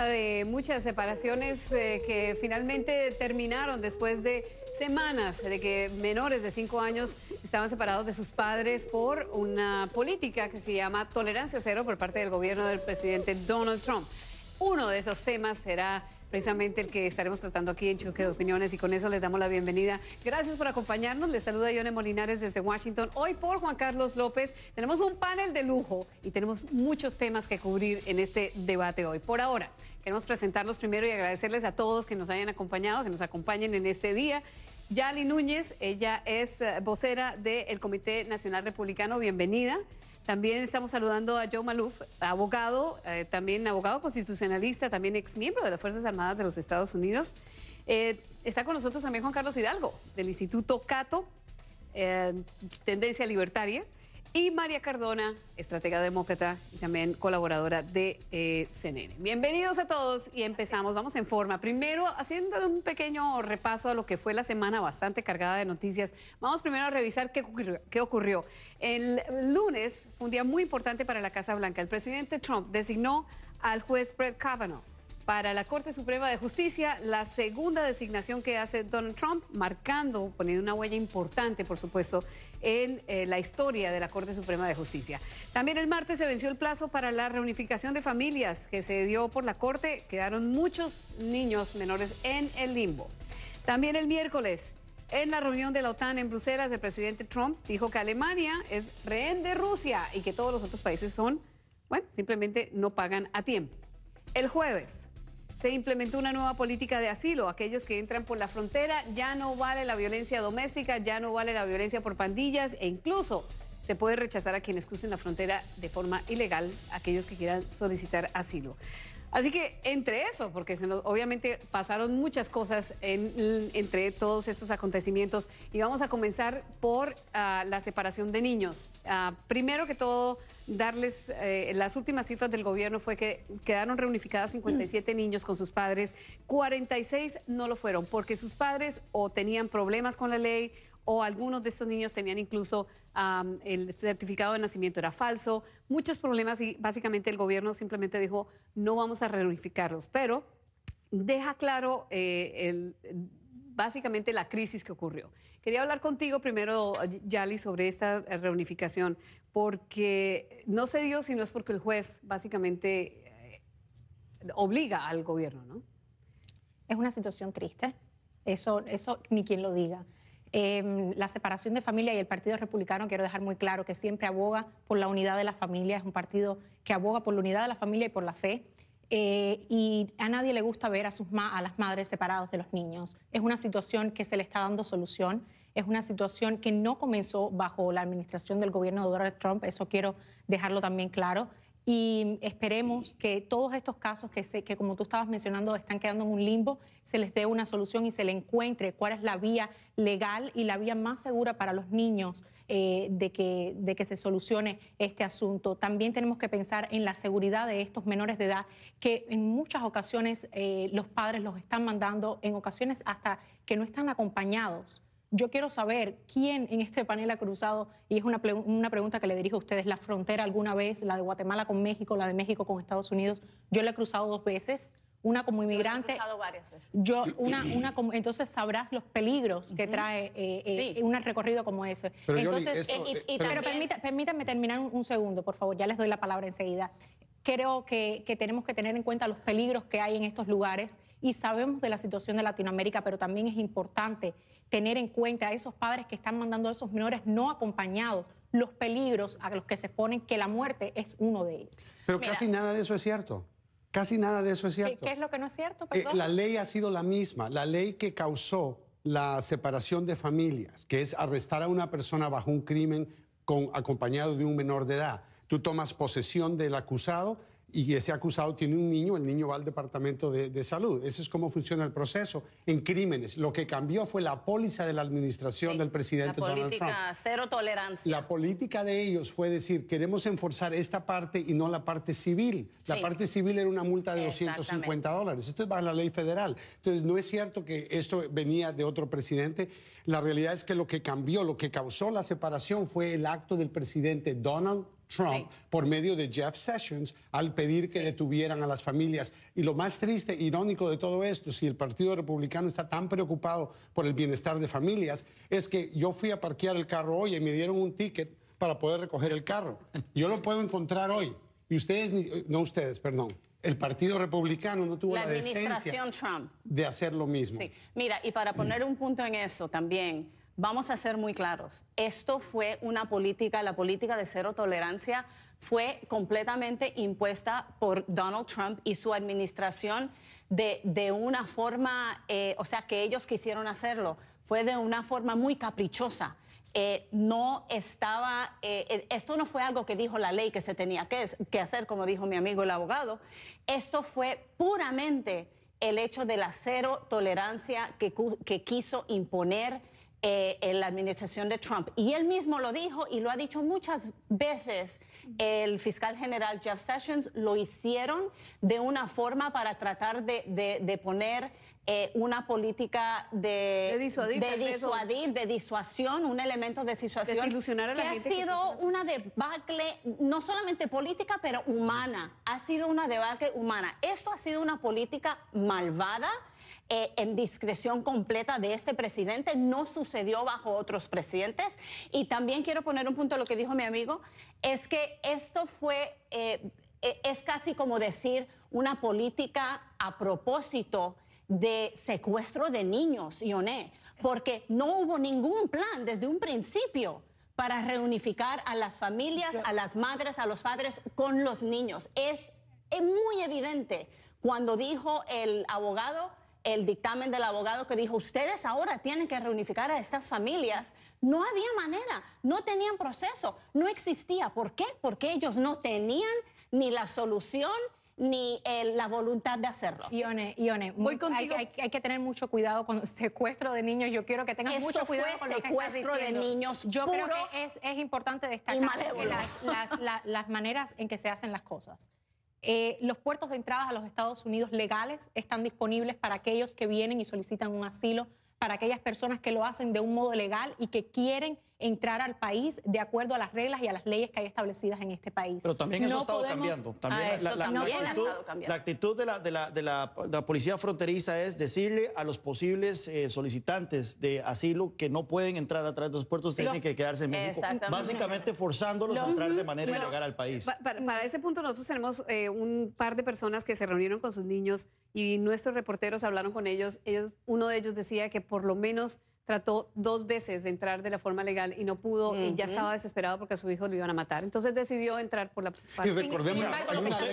de muchas separaciones eh, que finalmente terminaron después de semanas de que menores de 5 años estaban separados de sus padres por una política que se llama tolerancia cero por parte del gobierno del presidente Donald Trump. Uno de esos temas será precisamente el que estaremos tratando aquí en Choque de Opiniones y con eso les damos la bienvenida. Gracias por acompañarnos. Les saluda Ione Molinares desde Washington. Hoy por Juan Carlos López tenemos un panel de lujo y tenemos muchos temas que cubrir en este debate hoy. Por ahora, Queremos presentarlos primero y agradecerles a todos que nos hayan acompañado, que nos acompañen en este día. Yali Núñez, ella es eh, vocera del Comité Nacional Republicano, bienvenida. También estamos saludando a Joe Maluf, abogado, eh, también abogado constitucionalista, también ex miembro de las Fuerzas Armadas de los Estados Unidos. Eh, está con nosotros también Juan Carlos Hidalgo, del Instituto Cato, Tendencia Libertaria y María Cardona, estratega demócrata y también colaboradora de eh, CNN. Bienvenidos a todos y empezamos, vamos en forma. Primero, haciendo un pequeño repaso a lo que fue la semana bastante cargada de noticias, vamos primero a revisar qué ocurrió. Qué ocurrió. El lunes fue un día muy importante para la Casa Blanca. El presidente Trump designó al juez Brett Kavanaugh para la Corte Suprema de Justicia, la segunda designación que hace Donald Trump, marcando, poniendo una huella importante, por supuesto, en eh, la historia de la Corte Suprema de Justicia. También el martes se venció el plazo para la reunificación de familias que se dio por la Corte. Quedaron muchos niños menores en el limbo. También el miércoles, en la reunión de la OTAN en Bruselas, el presidente Trump dijo que Alemania es rehén de Rusia y que todos los otros países son, bueno, simplemente no pagan a tiempo. El jueves, se implementó una nueva política de asilo. Aquellos que entran por la frontera ya no vale la violencia doméstica, ya no vale la violencia por pandillas e incluso se puede rechazar a quienes crucen la frontera de forma ilegal, aquellos que quieran solicitar asilo. Así que entre eso, porque obviamente pasaron muchas cosas entre todos estos acontecimientos y vamos a comenzar por ah, la separación de niños. Ah, primero que todo, darles eh, las últimas cifras del gobierno fue que quedaron reunificadas 57 mm. niños con sus padres, 46 no lo fueron porque sus padres o tenían problemas con la ley o algunos de estos niños tenían incluso el certificado de nacimiento era falso, muchos problemas y básicamente el gobierno simplemente dijo no vamos a reunificarlos, pero deja claro eh, básicamente la crisis que ocurrió. Quería hablar contigo primero, Yali, sobre esta reunificación, porque no se dio si no es porque el juez básicamente eh, obliga al gobierno, ¿no? Es una situación triste, eso, eso ni quien lo diga. Em, la separación de familia y el Partido Republicano, quiero dejar muy claro que siempre aboga por la unidad de la familia, es un partido que aboga por la unidad de la familia y por la fe. Eh, y a nadie le gusta ver a, sus a las madres separadas de los niños. Es una situación que se le está dando solución, es una situación que no comenzó bajo la administración del gobierno de Donald Trump, eso quiero dejarlo también claro y esperemos que todos estos casos que, como tú estabas mencionando, están quedando en un limbo, se les dé una solución y se le encuentre cuál es la vía legal y la vía más segura para los niños eh, de, que, de que se solucione este asunto. También tenemos que pensar en la seguridad de estos menores de edad, que en muchas ocasiones eh, los padres los están mandando, en ocasiones hasta que no están acompañados yo quiero saber quién en este panel ha cruzado, y es una, una, pregunta que le dirijo a ustedes, la frontera alguna vez, la de Guatemala con México, la de México con Estados Unidos. Yo la he cruzado dos veces, una como inmigrante. Yo he cruzado varias veces. Yo, una, una entonces sabrás los peligros que trae eh, eh, un recorrido como ese. Pero, eh, permítanme terminar un, un segundo, por favor, ya les doy la palabra enseguida creo que, que, tenemos que tener en cuenta los peligros que hay en estos lugares y sabemos de la situación de Latinoamérica, pero también es importante tener en cuenta a esos padres que están mandando a esos menores no acompañados, los peligros a los que se ponen que la muerte es uno de ellos. Pero casi nada de eso es cierto. Casi nada de eso es cierto. ¿Qué, es lo que no es cierto? Eh, la ley ha sido la misma, la ley que causó la separación de familias, que es arrestar a una persona bajo un crimen con, acompañado de un menor de edad. Tú tomas posesión del acusado, y ese acusado tiene un niño, el niño va al Departamento de, Salud. Eso es cómo funciona el proceso en crímenes. Lo que cambió fue la póliza de la administración del presidente Donald Trump. La política cero tolerancia. La política de ellos fue decir, queremos enforzar esta parte y no la parte civil. La parte civil era una multa de 250 dólares. Esto es bajo la ley federal. Entonces, no es cierto que esto venía de otro presidente. La realidad es que lo que cambió, lo que causó la separación fue el acto del presidente Donald Trump por medio de Jeff Sessions al pedir que detuvieran a las familias. Y lo más triste, irónico de todo esto, si el Partido Republicano está tan preocupado por el bienestar de familias, es que yo fui a parquear el carro hoy y me dieron un ticket para poder recoger el carro. Yo lo puedo encontrar hoy. Y ustedes, eh, no ustedes, perdón, el Partido Republicano no tuvo la, de hacer lo mismo. Sí. Mira, y para poner un punto en eso también, Vamos a ser muy claros, esto fue una política, la política de cero tolerancia fue completamente impuesta por Donald Trump y su administración de, de una forma, eh, o sea, que ellos quisieron hacerlo, fue de una forma muy caprichosa. Eh, no estaba, eh, esto no fue algo que dijo la ley que se tenía que, que hacer, como dijo mi amigo el abogado, esto fue puramente el hecho de la cero tolerancia que, que quiso imponer eh, en la administración de Trump. Y él mismo lo dijo y lo ha dicho muchas veces. El fiscal general Jeff Sessions lo hicieron de una forma para tratar de, poner eh, una política de, de disuadir, de, disuasión, un elemento de disuasión Desilusionar a que ha sido una debacle no solamente política, pero humana. Ha sido una debacle humana. Esto ha sido una política malvada eh, en discreción completa de este presidente, no sucedió bajo otros presidentes. Y también quiero poner un punto a lo que dijo mi amigo, es que esto fue, eh, eh, es casi como decir una política a propósito de secuestro de niños, Ioné, porque no hubo ningún plan desde un principio para reunificar a las familias, a las madres, a los padres con los niños. Es, es muy evidente cuando dijo el abogado el dictamen del abogado que dijo, ustedes ahora tienen que reunificar a estas familias, no había manera, no tenían proceso, no existía. ¿Por qué? Porque ellos no tenían ni la solución ni la voluntad de hacerlo. Ione, Ione, Hay, que tener mucho cuidado con el secuestro de niños. Yo quiero que tengan mucho cuidado con lo secuestro de niños Yo creo que es, importante destacar las maneras en que se hacen las cosas. Eh, los puertos de entrada a los Estados Unidos legales están disponibles para aquellos que vienen y solicitan un asilo, para aquellas personas que lo hacen de un modo legal y que quieren entrar al país de acuerdo a las reglas y a las leyes que hay establecidas en este país. Pero también eso ha estado cambiando. la, actitud, de, la, policía fronteriza es decirle a los posibles eh, solicitantes de asilo que no pueden entrar a través de los puertos, tienen que quedarse en México. Básicamente forzándolos a entrar de manera ilegal al país. para ese punto nosotros tenemos eh, un par de personas que se reunieron con sus niños y nuestros reporteros hablaron con ellos. ellos uno de ellos decía que por lo menos trató dos veces de entrar de la forma legal y no pudo y ya estaba desesperado porque a su hijo lo iban a matar. Entonces decidió entrar por la parte. Y recordemos,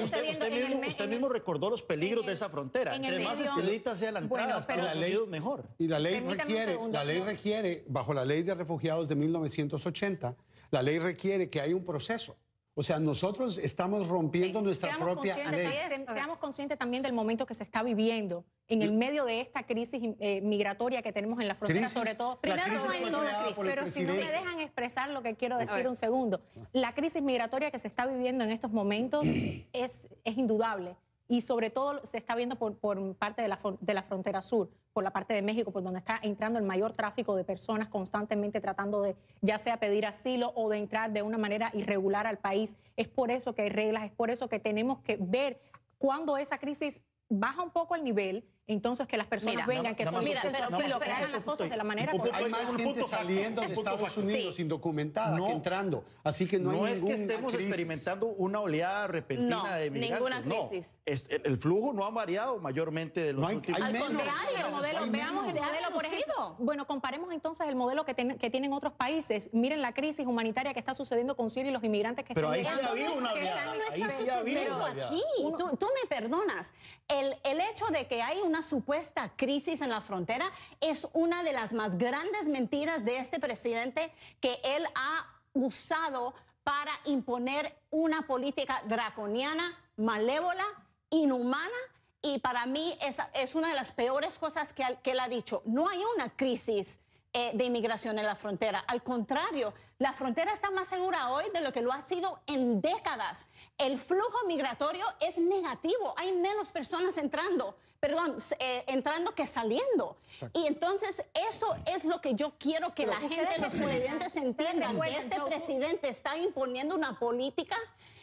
usted, mismo, recordó los peligros de esa frontera. además más expedita sea la la ley es mejor. Y la ley requiere, la ley requiere, bajo la ley de refugiados de 1980, la ley requiere que haya un proceso. O sea, nosotros estamos rompiendo nuestra propia ley. seamos conscientes también del momento que se está viviendo en el medio de esta crisis eh, migratoria que tenemos en la frontera, sobre todo. Primero no hay una crisis, pero si no me dejan expresar lo que quiero decir un segundo. La crisis migratoria que se está viviendo en estos momentos es, es indudable y sobre todo se está viendo por, parte de la, de la, frontera sur, por la parte de México, por donde está entrando el mayor tráfico de personas constantemente tratando de ya sea pedir asilo o de entrar de una manera irregular al país. Es por eso que hay reglas, es por eso que tenemos que ver cuando esa crisis baja un poco el nivel entonces que las personas vengan, que son mira, pero si lo crean las cosas de la manera correcta. Hay más gente saliendo de Estados Unidos sí. indocumentada que entrando. Así que no, es que estemos experimentando una oleada repentina de migrantes. Ninguna crisis. el, flujo no ha variado mayormente de los hay, últimos años. Al contrario, modelo, veamos el modelo Bueno, comparemos entonces el modelo que, que, tienen otros países. Miren la crisis humanitaria que está sucediendo con Siria y los inmigrantes que pero están llegando. Pero ahí sí una oleada. había una está aquí. Tú me perdonas. El hecho de que hay una supuesta crisis en la frontera es una de las más grandes mentiras de este presidente que él ha usado para imponer una política draconiana, malévola, inhumana y para mí es, una de las peores cosas que, él ha dicho. No hay una crisis eh, de inmigración en la frontera. Al contrario, la frontera está más segura hoy de lo que lo ha sido en décadas. El flujo migratorio es negativo. Hay menos personas entrando perdón, eh, entrando que saliendo. Y entonces eso es lo que yo quiero que la gente, los televidentes entiendan. este presidente está imponiendo una política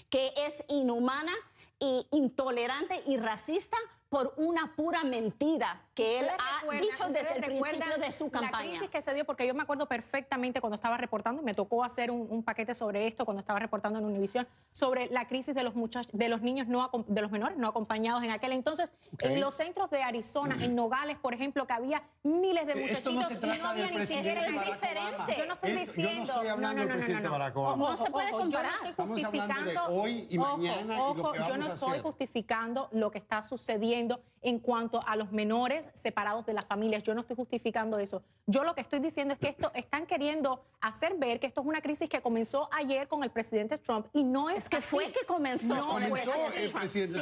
que es inhumana y intolerante y racista por una pura mentira que él ha dicho desde el principio de su campaña. La crisis que se dio, porque yo me acuerdo perfectamente cuando estaba reportando, me tocó hacer un, paquete sobre esto cuando estaba reportando en Univisión, sobre la crisis de los de los niños no de los menores no acompañados en aquel entonces en los centros de Arizona, en Nogales, por ejemplo, que había miles de muchachitos que no había ni siquiera es diferente. Yo no estoy diciendo, yo no estoy hablando se puede ojo, Yo no estoy hoy y mañana yo no estoy justificando lo que está sucediendo no en cuanto a los menores separados de las familias. Yo no estoy justificando eso. Yo lo que estoy diciendo es que esto están queriendo hacer ver que esto es una crisis que comenzó ayer con el presidente Trump y no es, es que fue que comenzó. No, comenzó fue pues, el presidente.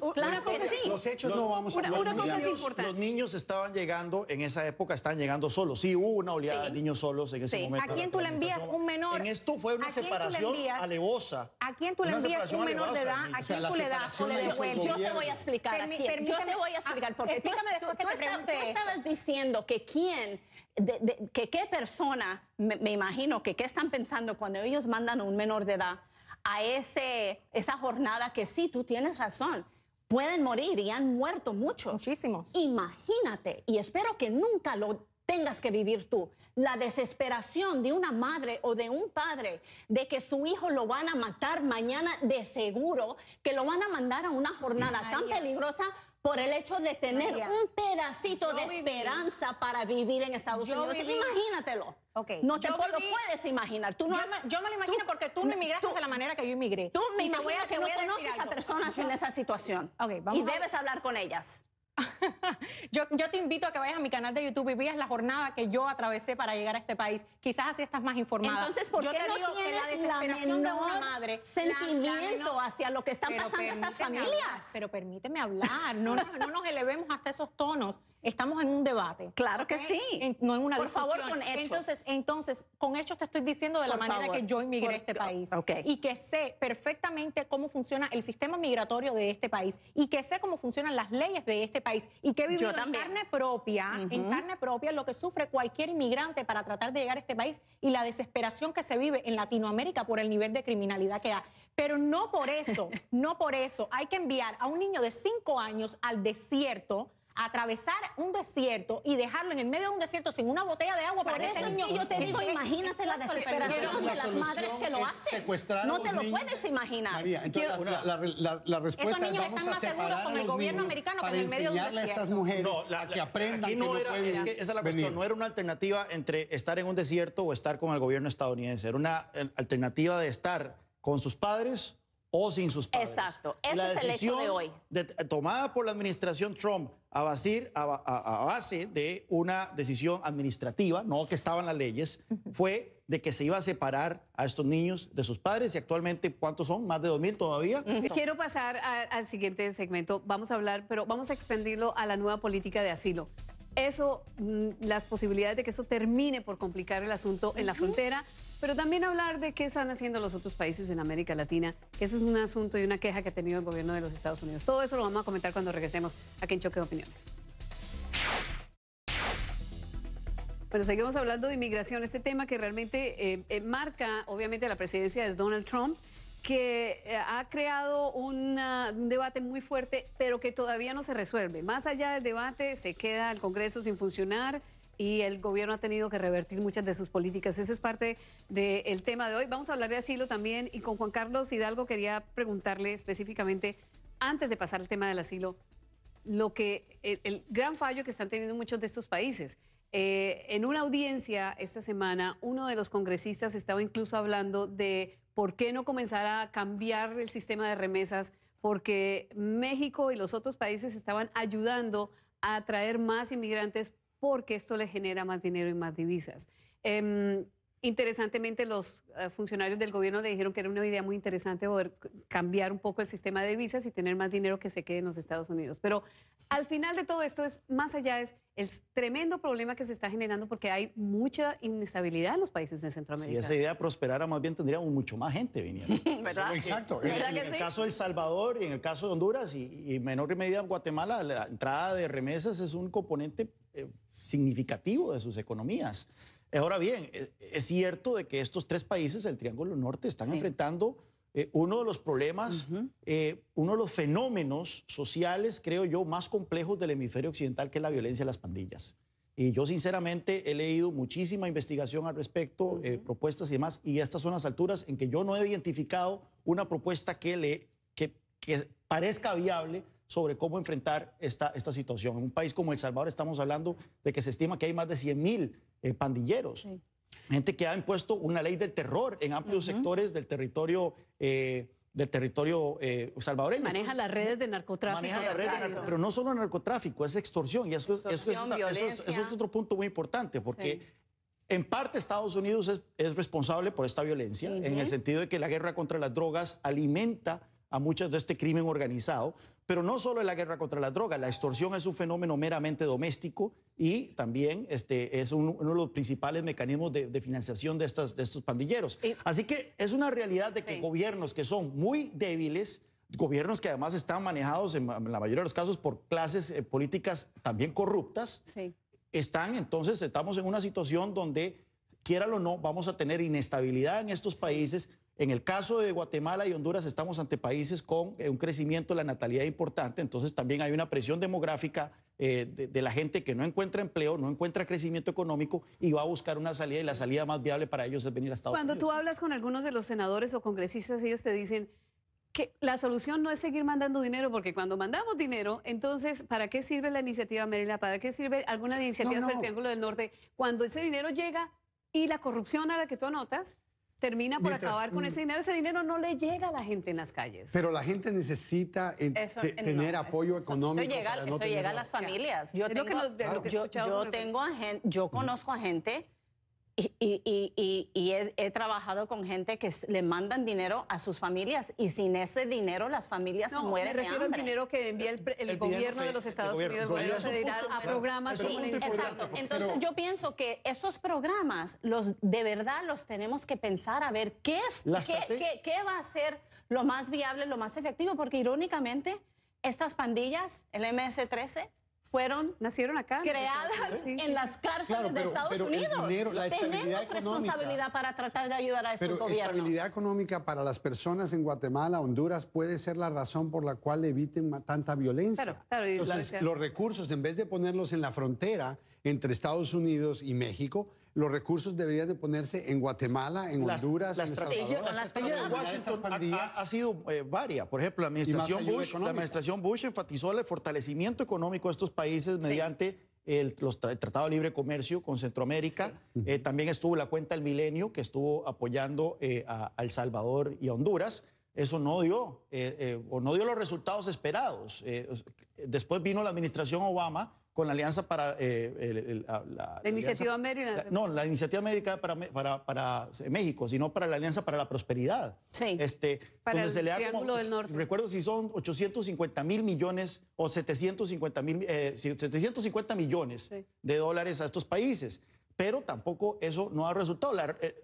Trump. claro, que sí. los hechos no vamos a una, una cosa es importante. Los niños estaban llegando en esa época están llegando solos. Sí hubo una oleada de niños solos en ese momento. ¿A quién tú le envías un menor? En esto fue una separación alevosa. ¿A quién tú le envías un menor de edad? ¿A quién tú le das o le Yo te voy a explicar. Yo voy a explicar ah, porque tú, estabas, diciendo que quién, que qué persona, me, imagino que qué están pensando cuando ellos mandan a un menor de edad a ese, esa jornada que sí, tú tienes razón pueden morir y han muerto muchos. Muchísimos. Imagínate, y espero que nunca lo tengas que vivir tú, la desesperación de una madre o de un padre de que su hijo lo van a matar mañana de seguro, que lo van a mandar a una jornada tan peligrosa por el hecho de tener un pedacito de esperanza para vivir en Estados Unidos. Imagínatelo. No te lo puedes imaginar. Tú no yo, me, lo imagino porque tú me emigraste de la manera que yo emigré. Tú me, imaginas que no conoces a personas en esa situación. y debes hablar con ellas. yo, te invito a que vayas a mi canal de YouTube y veas la jornada que yo atravesé para llegar a este país. Quizás así estás más informada. Entonces, ¿por qué no tienes la desesperación de una madre, sentimiento hacia lo que están pasando estas familias? pero permíteme hablar, no, nos elevemos hasta esos tonos. Estamos en un debate. Claro que sí. no en una Por favor, con hechos. Entonces, entonces, con hechos te estoy diciendo de la manera que yo inmigré a este país. Y que sé perfectamente cómo funciona el sistema migratorio de este país. Y que sé cómo funcionan las leyes de este país y que he en carne propia, en carne propia, lo que sufre cualquier inmigrante para tratar de llegar a este país y la desesperación que se vive en Latinoamérica por el nivel de criminalidad que da. Pero no por eso, no por eso hay que enviar a un niño de cinco años al desierto atravesar un desierto y dejarlo en el medio de un desierto sin una botella de agua Por para eso niño, es que yo te digo, imagínate la desesperación de las madres que lo hacen. No te lo puedes imaginar. María, entonces Quiero, la, la, la, respuesta Esos vamos están más seguros con el gobierno americano que en el medio de un desierto. estas mujeres no, que aprendan aquí no que no esa es la cuestión, no era una alternativa entre estar en un desierto o estar con el gobierno estadounidense, era una eh, alternativa de estar con sus padres o sin sus padres. Exacto, ese es el hecho de hoy. tomada por la administración Trump a, a, base de una decisión administrativa, no que estaban las leyes, fue de que se iba a separar a estos niños de sus padres y actualmente, ¿cuántos son? ¿Más de 2.000 todavía? Quiero pasar al siguiente segmento. Vamos a hablar, pero vamos a expandirlo a la nueva política de asilo eso, mm, las posibilidades de que eso termine por complicar el asunto en la frontera. Pero también hablar de qué están haciendo los otros países en América Latina, que ese es un asunto y una queja que ha tenido el gobierno de los Estados Unidos. Todo eso lo vamos a comentar cuando regresemos aquí en Choque de Opiniones. Bueno, seguimos hablando de inmigración, este tema que realmente eh, eh, marca obviamente la presidencia de Donald Trump que eh, ha creado un debate muy fuerte, pero que todavía no se resuelve. Más allá del debate, se queda el Congreso sin funcionar, y el gobierno ha tenido que revertir muchas de sus políticas. Ese es parte del tema de hoy. Vamos a hablar de asilo también y con Juan Carlos Hidalgo quería preguntarle específicamente, antes de pasar al tema del asilo, lo que el, gran fallo que están teniendo muchos de estos países. Eh, en una audiencia esta semana, uno de los congresistas estaba incluso hablando de por qué no comenzar a cambiar el sistema de remesas, porque México y los otros países estaban ayudando a atraer más inmigrantes porque esto le genera más dinero y más divisas. Em, interesantemente, los eh, funcionarios del gobierno le dijeron que era una idea muy interesante poder cambiar un poco el sistema de divisas y tener más dinero que se quede en los Estados Unidos. Pero al final de todo esto es, más allá de el tremendo problema que se está generando porque hay mucha inestabilidad en los países de Centroamérica. Si esa idea prosperara, más bien tendríamos mucho más gente viniendo. exacto. en, el caso de El Salvador y en el caso de Honduras y, en menor medida Guatemala, la entrada de remesas es un componente eh, significativo de sus economías. Ahora bien, eh, es, cierto de que estos tres países, el Triángulo Norte, están enfrentando eh, uno de los problemas, eh, uno de los fenómenos sociales, creo yo, más complejos del hemisferio occidental, que la violencia de las pandillas. Y yo sinceramente he leído muchísima investigación al respecto, eh, propuestas y demás, y estas son las alturas en que yo no he identificado una propuesta que, le, que, parezca viable sobre cómo enfrentar esta, esta situación. En un país como El Salvador estamos hablando de que se estima que hay más de 100.000 mil pandilleros gente que ha impuesto una ley de terror en amplios sectores del territorio. Eh, del territorio eh, salvadoreño. Maneja las redes de narcotráfico. Maneja las redes pero no solo narcotráfico, es extorsión. Y eso, es, otro punto muy importante, porque en parte Estados Unidos es, responsable por esta violencia, en el ¿eh? sentido de que la guerra contra las drogas alimenta a muchos de este crimen organizado, pero no solo es la guerra contra la droga, la extorsión es un fenómeno meramente doméstico y también este, es uno de los principales mecanismos de, financiación de, estos pandilleros. Así que es una realidad de que gobiernos que son muy débiles, gobiernos que además están manejados en, la mayoría de los casos por clases eh, políticas también corruptas, están entonces, estamos en una situación donde, quiera o no, vamos a tener inestabilidad en estos países. En el caso de Guatemala y Honduras estamos ante países con eh, un crecimiento de la natalidad importante, entonces también hay una presión demográfica eh, de, la gente que no encuentra empleo, no encuentra crecimiento económico y va a buscar una salida y la salida más viable para ellos es venir a Estados Unidos. Cuando tú hablas con algunos de los senadores o congresistas, ellos te dicen que la solución no es seguir mandando dinero, porque cuando mandamos dinero, entonces, ¿para qué sirve la iniciativa Merila? ¿Para qué sirve alguna iniciativa del Triángulo del Norte? Cuando ese dinero llega y la corrupción a la que tú anotas, termina por acabar con mm. ese dinero. Ese dinero no le llega a la gente en las calles. Pero la gente necesita tener apoyo económico. Eso llega, a las familias. Yo tengo, yo, yo conozco a gente y, he, trabajado con gente que le mandan dinero a sus familias y sin ese dinero las familias no, mueren. Me refiero de al dinero que envía el, gobierno de los Estados Unidos, el gobierno a programas. exacto. Entonces yo pienso que esos programas los de verdad los tenemos que pensar a ver qué, qué va a ser lo más viable, lo más efectivo, porque irónicamente estas pandillas, el MS-13, fueron nacieron acá creadas en las cárceles de Estados Unidos. Tenemos responsabilidad para tratar de ayudar a estos pero La Estabilidad económica para las personas en Guatemala, Honduras puede ser la razón por la cual eviten tanta violencia. los recursos en vez de ponerlos en la frontera entre Estados Unidos y México los recursos deberían de ponerse en Guatemala, en Honduras, en estrategia, Salvador, la estrategia de Washington ha, sido varias. Eh, varia. Por ejemplo, la administración, Bush, enfatizó el fortalecimiento económico de estos países mediante el, los, Tratado de Libre Comercio con Centroamérica. Eh, también estuvo la cuenta El Milenio, que estuvo apoyando eh, a, El Salvador y a Honduras. Eso no dio, o no dio los resultados esperados. después vino la administración Obama con la Alianza para... Eh, la, la, Iniciativa América. Este no, la Iniciativa América para, para, para, México, sino para la Alianza para la Prosperidad. Sí. Este, para donde el se del Norte. Recuerdo si son 850 mil millones o 750, mil, 750 eh, millones de dólares a estos países. Pero tampoco eso no ha resultado. Eh,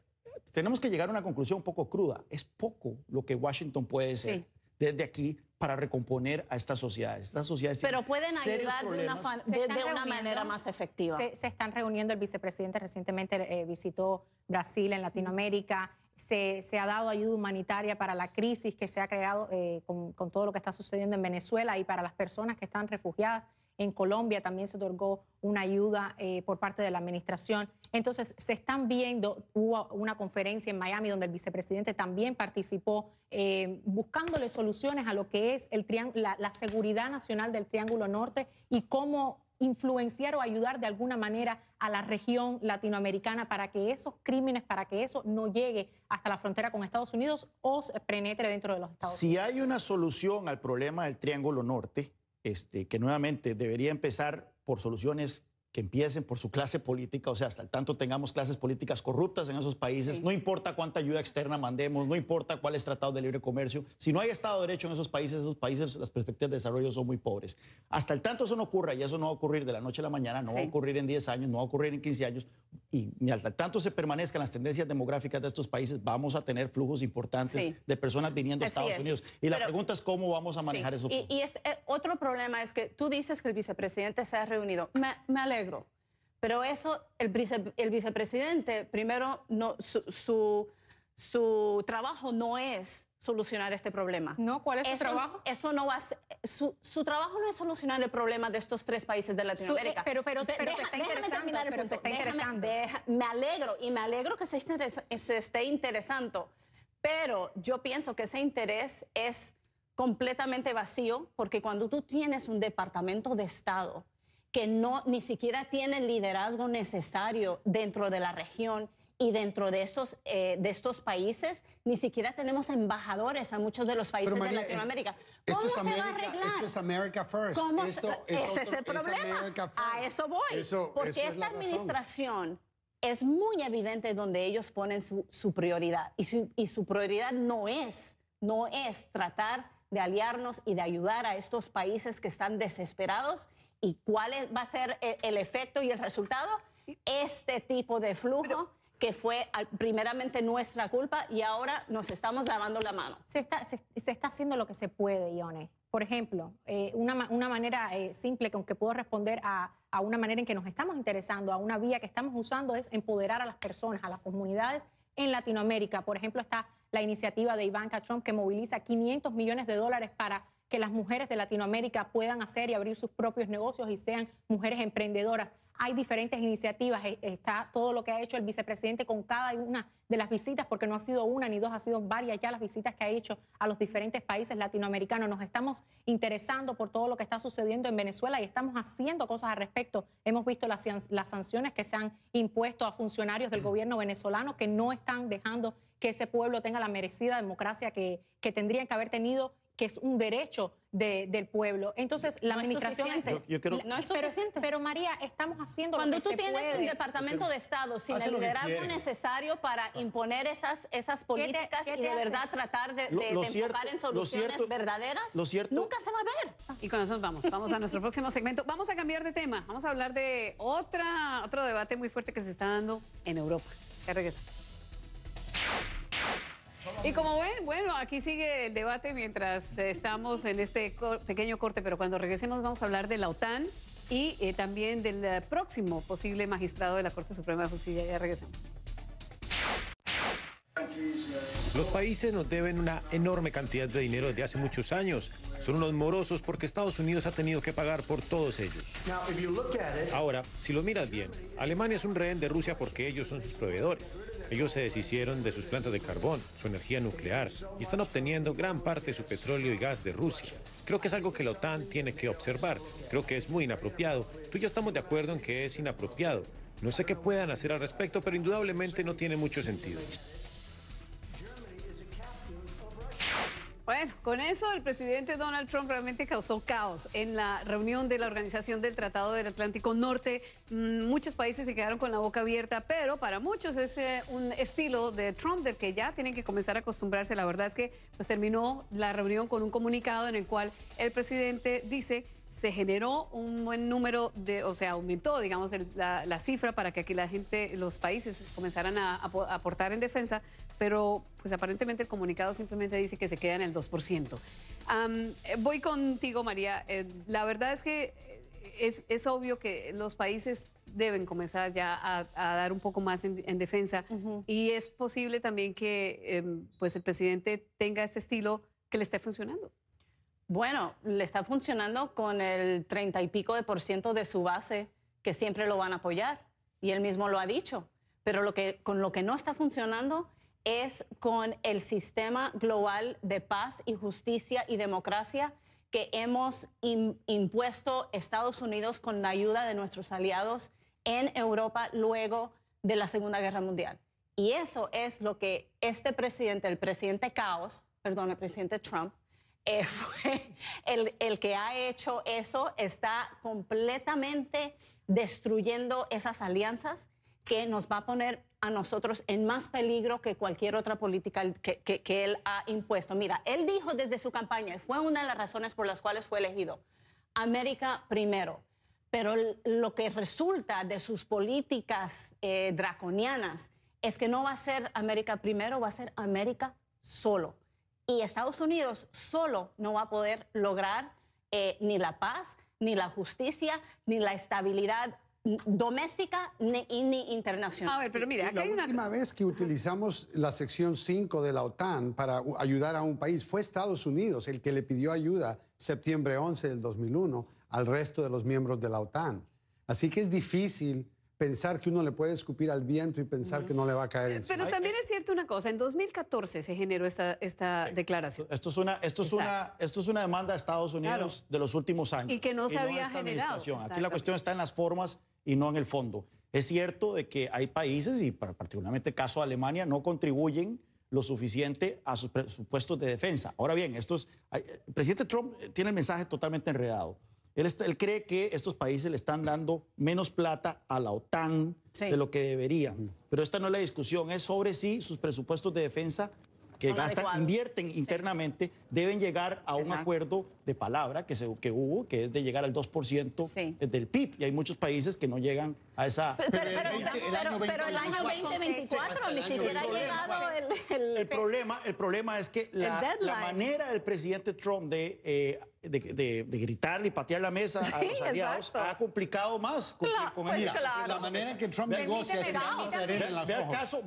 tenemos que llegar a una conclusión un poco cruda. Es poco lo que Washington puede hacer desde aquí para recomponer a estas sociedades. Estas sociedades Pero pueden ayudar de una, manera más efectiva. Se, están reuniendo, el vicepresidente recientemente eh, visitó Brasil en Latinoamérica. Se, ha dado ayuda humanitaria para la crisis que se ha creado eh, con, todo lo que está sucediendo en Venezuela y para las personas que están refugiadas en Colombia también se otorgó una ayuda eh, por parte de la administración. Entonces, se están viendo, hubo una conferencia en Miami donde el vicepresidente también participó, eh, buscándole soluciones a lo que es la, seguridad nacional del Triángulo Norte y cómo influenciar o ayudar de alguna manera a la región latinoamericana para que esos crímenes, para que eso no llegue hasta la frontera con Estados Unidos o penetre dentro de los Estados Unidos. Si hay una solución al problema del Triángulo Norte, este, que nuevamente debería empezar por soluciones que empiecen por su clase política, o sea, hasta el tanto tengamos clases políticas corruptas en esos países, no importa cuánta ayuda externa mandemos, no importa cuál cuáles Tratado de libre comercio, si no hay Estado de Derecho en esos países, esos países las perspectivas de desarrollo son muy pobres. Hasta el tanto eso no ocurra, y eso no va a ocurrir de la noche a la mañana, no va a ocurrir en 10 años, no va a ocurrir en 15 años, y ni hasta el tanto se permanezcan las tendencias demográficas de estos países, vamos a tener flujos importantes de personas viniendo a Estados Unidos. Y la pregunta es cómo vamos a manejar eso. Y, este, eh, otro problema es que tú dices que el vicepresidente se ha reunido. me alegro pero eso, el, el vicepresidente, primero, no, su, su, trabajo no es solucionar este problema. No, ¿cuál es su trabajo? Eso no va su, su, trabajo no es solucionar el problema de estos tres países de eh, Latinoamérica. pero, pero, pero, se está interesando. Pero está me alegro y me alegro que se, se esté interesando. Pero yo pienso que ese interés es completamente vacío porque cuando tú tienes un departamento de Estado que no ni siquiera tiene liderazgo necesario dentro de la región y dentro de estos, eh, de estos países ni siquiera tenemos embajadores a muchos de los países de eh, Latinoamérica. ¿Cómo se va a arreglar? Esto es America First. ¿Cómo esto es ese es el problema. a eso voy. porque esta administración es muy evidente donde ellos ponen su, su prioridad. Y su, y su prioridad no es, no es tratar de aliarnos y de ayudar a estos países que están desesperados y cuál va a ser eh, el, efecto y el resultado, este tipo de flujo. que fue primeramente nuestra culpa y ahora nos estamos lavando la mano. Se está, se, está haciendo lo que se puede, Ione. Por ejemplo, eh, una, manera eh, simple con que puedo responder a, a, una manera en que nos estamos interesando, a una vía que estamos usando, es empoderar a las personas, a las comunidades en Latinoamérica. Por ejemplo, está la iniciativa de Ivanka Trump que moviliza 500 millones de dólares para que las mujeres de Latinoamérica puedan hacer y abrir sus propios negocios y sean mujeres emprendedoras. Hay diferentes iniciativas, e, está todo lo que ha hecho el vicepresidente con cada una de las visitas, porque no ha sido una ni dos, ha sido varias ya las visitas que ha hecho a los diferentes países latinoamericanos. Nos estamos interesando por todo lo que está sucediendo en Venezuela y estamos haciendo cosas al respecto. Hemos visto las, sanciones que se han impuesto a funcionarios del gobierno venezolano que no están dejando que ese pueblo tenga la merecida democracia que tendrían que haber tenido que es un derecho del pueblo. Entonces, la administración... no es suficiente. Pero, María, estamos haciendo... Cuando lo que tú tienes un departamento de Estado sin el liderazgo necesario para ah. imponer esas, esas políticas y de verdad tratar de, enfocar en soluciones verdaderas, nunca se va a ver. Y con eso vamos, vamos a nuestro próximo segmento. Vamos a cambiar de tema, vamos a hablar de otra, otro debate muy fuerte que se está dando en Europa. Ya regresamos. Y como ven, bueno, aquí sigue el debate mientras eh, estamos en este pequeño corte, pero cuando regresemos vamos a hablar de la OTAN y eh, también del eh, próximo posible magistrado de la Corte Suprema de Justicia. Ya regresamos. Los países nos deben una enorme cantidad de dinero desde hace muchos años son unos morosos porque Estados Unidos ha tenido que pagar por todos ellos. Ahora, si lo miras bien, Alemania es un rehén de Rusia porque ellos son sus proveedores. Ellos se deshicieron de sus plantas de carbón, su energía nuclear, y están obteniendo gran parte de su petróleo y gas de Rusia. Creo que es algo que la OTAN tiene que observar. Creo que es muy inapropiado. Tú y yo estamos de acuerdo en que es inapropiado. No sé qué puedan hacer al respecto, pero indudablemente no tiene mucho sentido. Bueno, con eso el presidente Donald Trump realmente causó caos en la reunión de la Organización del Tratado del Atlántico Norte. Mm, muchos países se quedaron con la boca abierta, pero para muchos es eh, un estilo de Trump del que ya tienen que comenzar a acostumbrarse. La verdad es que pues, terminó la reunión con un comunicado en el cual el presidente dice se generó un buen número de, o sea, aumentó, digamos, la, cifra para que aquí la gente, los países comenzaran a, aportar en defensa, pero pues aparentemente el comunicado simplemente dice que se queda en el 2%. Eh, voy contigo, María. Eh, la verdad es que eh, es, obvio que los países deben comenzar ya a, dar un poco más en, defensa y es posible también que em, pues el presidente tenga este estilo que le esté funcionando. Bueno, le está funcionando con el 30 y pico de por ciento de su base que siempre lo van a apoyar y él mismo lo ha dicho. Pero lo que, con lo que no está funcionando es con el sistema global de paz y justicia y democracia que hemos impuesto Estados Unidos con la ayuda de nuestros aliados en Europa luego de la Segunda Guerra Mundial. Y eso es lo que este presidente, el presidente Caos, perdón, el presidente Trump, eh, el, que ha hecho eso, está completamente destruyendo esas alianzas que nos va a poner a nosotros en más peligro que cualquier otra política que, él ha impuesto. Mira, él dijo desde su campaña, y fue una de las razones por las cuales fue elegido, América primero. Pero lo que resulta de sus políticas eh, draconianas es que no va a ser América primero, va a ser América solo. Y Estados Unidos solo no va a poder lograr eh, ni la paz, ni la justicia, ni la estabilidad doméstica ni, internacional. A ver, pero mira, la una... última vez que utilizamos la sección 5 de la OTAN para ayudar a un país fue Estados Unidos el que le pidió ayuda septiembre 11 del 2001 al resto de los miembros de la OTAN. Así que es difícil pensar que uno le puede escupir al viento y pensar que no le va a caer Pero también es cierto una cosa, en 2014 se generó esta, esta declaración. Esto es, una, esto, es una, esto es una demanda de Estados Unidos de los últimos años. Y que no se había generado. Aquí la cuestión está en las formas y no en el fondo. Es cierto de que hay países, y particularmente el caso de Alemania, no contribuyen lo suficiente a sus presupuestos de defensa. Ahora bien, esto es, el eh, presidente Trump tiene el mensaje totalmente enredado. Él, cree que estos países le están dando menos plata a la OTAN de lo que deberían. Pero esta no es la discusión, es sobre si sus presupuestos de defensa que gastan, invierten internamente, deben llegar a un acuerdo de palabra que, se, que hubo, que es de llegar al 2% del PIB. Y hay muchos países que no llegan a esa... Pero, el, año 2024 ni siquiera ha llegado el, el... problema, el problema es que la, manera del presidente Trump de... Eh, de, gritar y patear la mesa a los aliados ha complicado más con, pues, la manera en que Trump negocia este ve,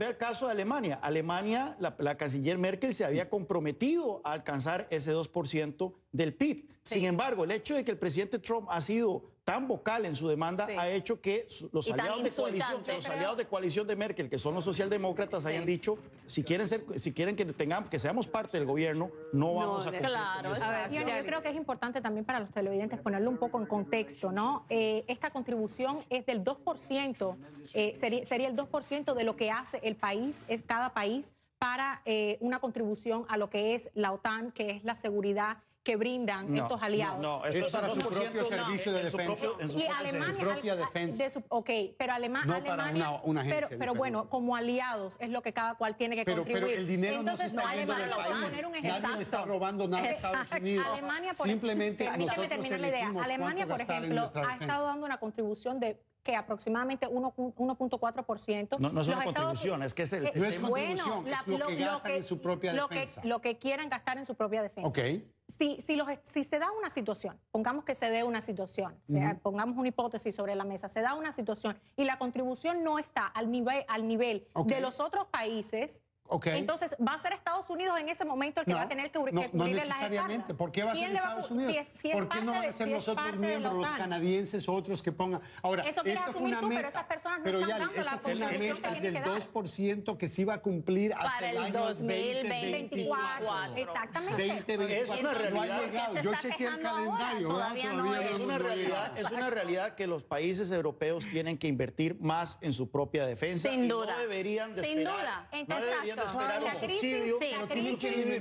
El caso, de Alemania. Alemania, la, canciller Merkel se había comprometido a alcanzar ese 2% del PIB. Sin embargo, el hecho de que el presidente Trump ha sido tan vocal en su demanda ha hecho que los aliados, de coalición, los aliados de coalición de Merkel, que son los socialdemócratas, hayan dicho si quieren ser, si quieren que tengamos, que seamos parte del gobierno, no vamos a claro. yo, creo que es importante también para los televidentes ponerlo un poco en contexto, ¿no? Eh, esta contribución es del 2%, eh, sería, sería, el 2% de lo que hace el país, cada país, para eh, una contribución a lo que es la OTAN, que es la seguridad que brindan estos aliados. No, no esto es para su propio servicio de defensa. Propio, en su y Alemania, propia defensa. De su, ok, pero Alemania... no Alemania. Para una, agencia pero, bueno, como aliados es lo que cada cual tiene que contribuir. Pero el dinero no se está yendo del país. Nadie le está robando nada a Estados Unidos. Alemania, por Simplemente nosotros terminar la idea. Alemania, por ejemplo, ha estado dando una contribución de que aproximadamente 1.4%. No, no es una contribución, es que es el... Eh, no es, contribución, bueno, es lo, que gastan lo en su propia defensa. Lo que, lo que quieran gastar en su propia defensa. Ok si, se da una situación, pongamos que se dé una situación, pongamos una hipótesis sobre la mesa, se da una situación y la contribución no está al nivel, al nivel de los otros países, entonces, ¿va a ser Estados Unidos en ese momento el que va a tener que, no, que no necesariamente. ¿Por qué va a ser Estados Unidos? ¿Por qué no van a ser nosotros los otros miembros, los canadienses o otros que pongan? Ahora, eso fue una tú, pero esas personas no pero están ya, dando la fue la meta del 2% que se iba a cumplir hasta Para el, año 2024. Exactamente. es una realidad. Yo chequeé el calendario. es, una realidad, que los países europeos tienen que invertir más en su propia defensa. Sin duda. no deberían de Sin duda puede esperar la un subsidio, sí, la crisis, tiene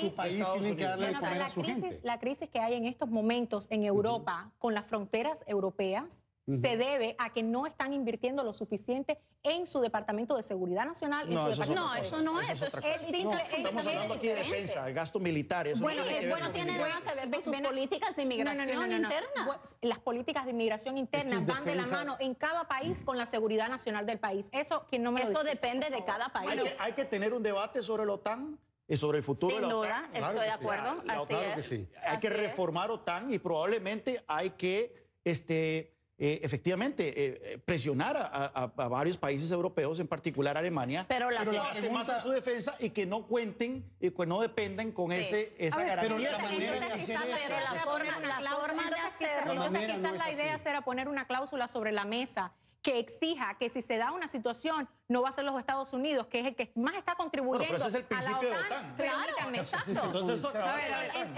su país tienen que darle de comer a su gente. La crisis que hay en estos momentos en Europa, con las fronteras europeas, se debe a que no están invirtiendo lo suficiente en su Departamento de Seguridad Nacional. No, eso, no eso no es. Eso es, estamos hablando aquí de defensa, de gasto militar. Eso bueno, no tiene que bueno, tiene que ver con sus políticas de inmigración interna. Las políticas de inmigración interna van de la mano en cada país con la seguridad nacional del país. Eso, no me Eso depende de cada país. Hay que, tener un debate sobre la OTAN y sobre el futuro de la OTAN. duda, estoy de acuerdo. Así que sí. Hay que reformar OTAN y probablemente hay que este, eh, efectivamente eh, eh, presionar a, varios países europeos, en particular Alemania, pero la, que más a su defensa y que no cuenten y que no dependan con ese, esa garantía. Pero la manera de hacer quizás, la, forma, la de hacerlo, quizás la idea será poner una cláusula sobre la mesa que exija que si se da una situación no va a ser los Estados Unidos, que es el que más está contribuyendo a la OTAN. De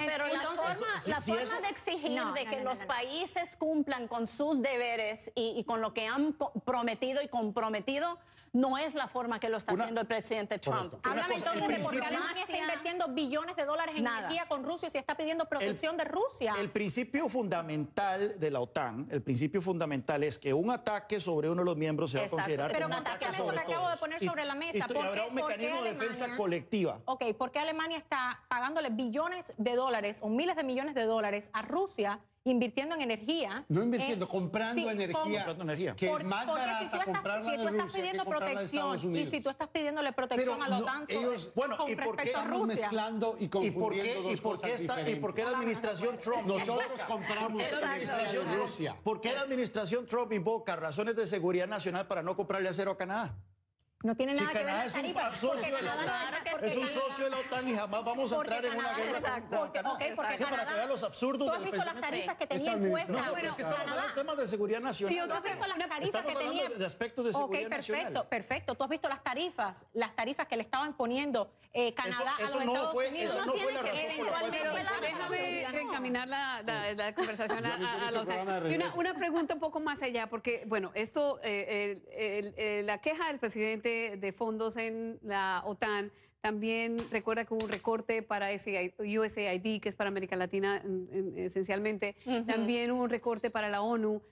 pero, la forma, de exigir de que los países cumplan con sus deberes y, y con lo que han prometido y comprometido no es la forma que lo está haciendo el presidente Trump. Háblame entonces de por qué Alemania está invirtiendo billones de dólares en energía con Rusia si está pidiendo protección de Rusia. El principio fundamental de la OTAN, el principio fundamental es que un ataque sobre uno de los miembros se va a considerar Pero un ataque eso que acabo de poner sobre la mesa. Y, habrá un mecanismo de defensa colectiva. Ok, ¿por qué Alemania está pagándole billones de dólares o miles de millones de dólares a Rusia invirtiendo en energía. No invirtiendo, comprando, sí, energía, comprando, energía, Que es más barata si comprarla si tú estás pidiendo protección y si tú estás pidiéndole protección a los no, ellos, bueno, ¿y por qué estamos mezclando y confundiendo ¿Y por qué, por qué, la administración Trump? Nosotros compramos ¿Por administración Rusia. ¿Por qué la administración Trump invoca razones de seguridad nacional para no comprarle acero a Canadá? No tiene nada que ver con Es un socio de la OTAN, es un socio de OTAN y jamás vamos a entrar en una guerra exacto, con Okay, porque para que vean los absurdos. Tú has visto las tarifas que tenía en No, no, pero estamos hablando de temas de seguridad nacional. Sí, tú has visto las tarifas que tenía. de aspectos de seguridad Ok, perfecto, perfecto. Tú has visto las tarifas, las tarifas que le estaban poniendo eh, Canadá a los Estados Unidos. Eso no fue la razón por la cual Déjame reencaminar la conversación a la OTAN. Una pregunta un poco más allá, porque, bueno, esto, eh, la queja del presidente de fondos en la OTAN. También recuerda que hubo un recorte para USAID, que es para América Latina esencialmente. También hubo un recorte para la ONU.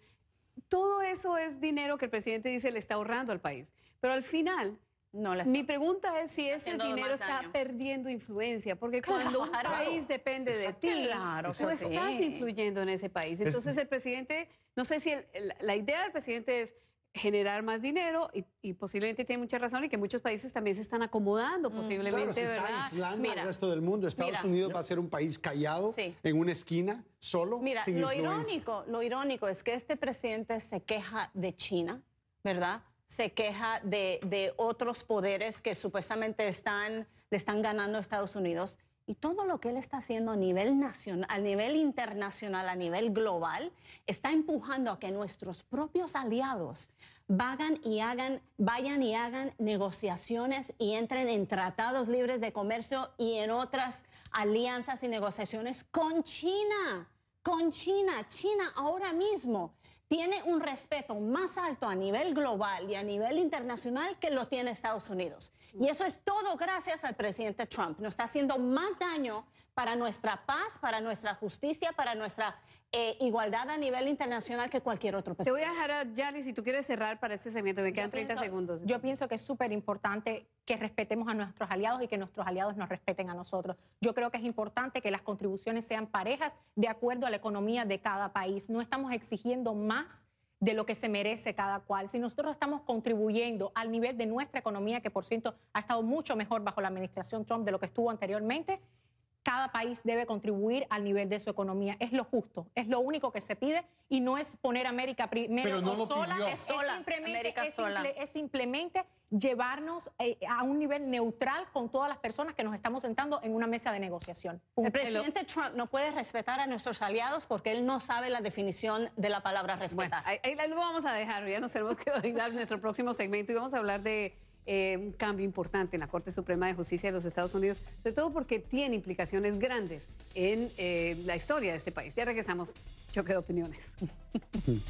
Todo eso es dinero que el presidente dice le está ahorrando al país. Pero al final, no mi pregunta es si ese dinero está perdiendo influencia, porque cuando un país depende de ti, claro, tú estás influyendo en ese país. Entonces el presidente, no sé si la idea del presidente es generar más dinero y, posiblemente tiene mucha razón y que muchos países también se están acomodando mm. posiblemente, claro, se está Aislando al resto del mundo. Estados Unidos va a ser un país callado en una esquina solo. Mira, lo irónico, lo irónico es que este presidente se queja de China, ¿verdad? Se queja de, de otros poderes que supuestamente están, le están ganando a Estados Unidos y todo lo que él está haciendo a nivel nacional, a nivel internacional, a nivel global, está empujando a que nuestros propios aliados y hagan, vayan y hagan negociaciones y entren en tratados libres de comercio y en otras alianzas y negociaciones con China, con China. China ahora mismo tiene un respeto más alto a nivel global y a nivel internacional que lo tiene Estados Unidos. Y eso es todo gracias al presidente Trump. Nos está haciendo más daño para nuestra paz, para nuestra justicia, para nuestra eh, igualdad a nivel internacional que cualquier otro presidente. Te voy a dejar a Yali si tú quieres cerrar para este segmento. Me quedan 30 segundos. Yo pienso que es súper importante que respetemos a nuestros aliados y que nuestros aliados nos respeten a nosotros. Yo creo que es importante que las contribuciones sean parejas de acuerdo a la economía de cada país. No estamos exigiendo más de lo que se merece cada cual. Si nosotros estamos contribuyendo al nivel de nuestra economía, que por cierto ha estado mucho mejor bajo la administración Trump de lo que estuvo anteriormente, cada país debe contribuir al nivel de su economía. Es lo justo, es lo único que se pide y no es poner América primero sola, es, simplemente, llevarnos eh, a un nivel neutral con todas las personas que nos estamos sentando en una mesa de negociación. El presidente Trump no puede respetar a nuestros aliados porque él no sabe la definición de la palabra respetar. ahí, vamos a dejar, ya nos tenemos que dar nuestro próximo segmento y vamos a hablar de eh, un cambio importante en la Corte Suprema de Justicia de los Estados Unidos, sobre todo porque tiene implicaciones grandes en eh, la historia de este país. Ya regresamos, choque de opiniones.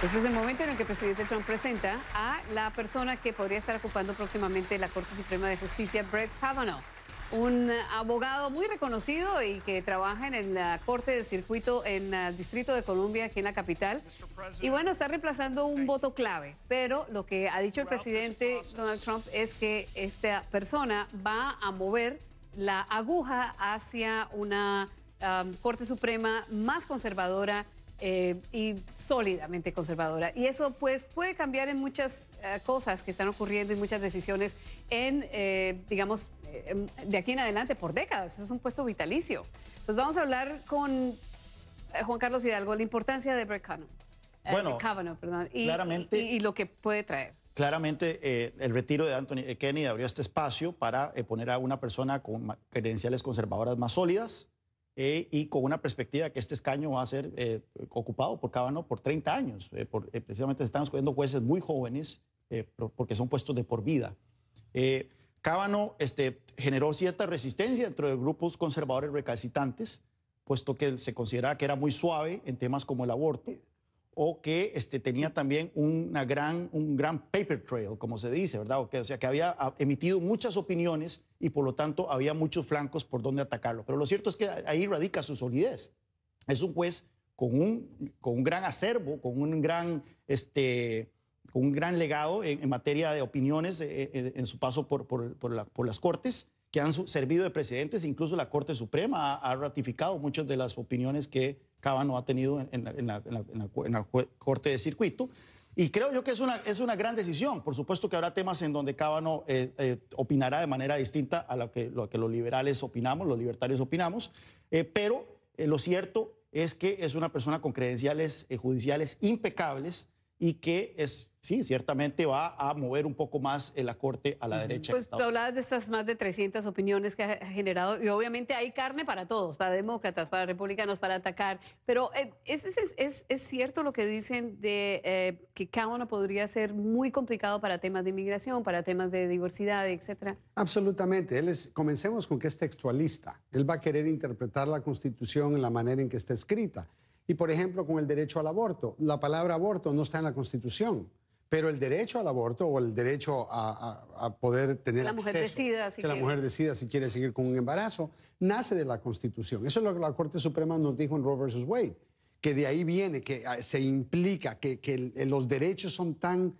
Este es el momento en el que el presidente Trump presenta a la persona que podría estar ocupando próximamente la Corte Suprema de Justicia, Brett Kavanaugh un abogado muy reconocido y que trabaja en la ah, Corte de Circuito en el ah, Distrito de Columbia, aquí en la capital. Y bueno, está reemplazando un voto clave, pero lo que ha dicho el presidente Donald Trump es que esta persona va a mover la aguja hacia una ah, Corte Suprema más conservadora eh, y sólidamente conservadora. Y eso pues puede cambiar en muchas eh, cosas que están ocurriendo y muchas decisiones en, eh, digamos, em, de aquí en adelante por décadas. es un puesto vitalicio. Pues vamos a hablar con Juan Carlos Hidalgo, la importancia de Brett Kavanaugh, y, y, lo que puede traer. Claramente el retiro de Anthony Kennedy abrió este espacio para poner a una persona con credenciales conservadoras más sólidas, eh, y con una perspectiva que este escaño va a ser eh, ocupado por Cábano por 30 años. Eh, por, eh, precisamente están escogiendo jueces muy jóvenes porque son puestos de por vida. Cábano este, generó cierta resistencia dentro de grupos conservadores recalcitantes, puesto que se consideraba que era muy suave en temas como el aborto o que este, tenía también una gran, un gran paper trail, como se dice, ¿verdad? O, que, o sea, que había ah, emitido muchas opiniones y por lo tanto había muchos flancos por donde atacarlo. Pero lo cierto es que ahí radica su solidez. Es un juez con un, con un gran acervo, con un gran, este, con un gran legado en, materia de opiniones eh, eh, en, su paso por, por, por, las Cortes que han servido de precedentes, incluso la Corte Suprema ha, ha ratificado muchas de las opiniones que Cava ha tenido en, la, corte de circuito. Y creo yo que es una, es una gran decisión. Por supuesto que habrá temas en donde Cábano eh, eh, opinará de manera distinta a lo que, lo que, los liberales opinamos, los libertarios opinamos, eh, pero lo cierto es que es una persona con credenciales judiciales impecables y que es, sí, ciertamente va a mover un poco más la corte a la derecha. Pues tú hablabas de estas más de 300 opiniones que ha generado y obviamente hay carne para todos, para demócratas, para republicanos, para atacar, pero eh, ¿es, es, cierto lo que dicen de eh, que Kavanaugh podría ser muy complicado para temas de inmigración, para temas de diversidad, etcétera? Absolutamente. Él es, comencemos con que es textualista. Él va a querer interpretar la Constitución en la manera en que está escrita. Y por ejemplo, con el derecho al aborto. La palabra aborto no está en la Constitución, pero el derecho al aborto o el derecho a, poder tener que la mujer decida si quiere seguir con un embarazo, nace de la Constitución. Eso es lo que la Corte Suprema nos dijo en Roe vs. Wade, que de ahí viene, que ah, se implica, que, eh, los derechos son tan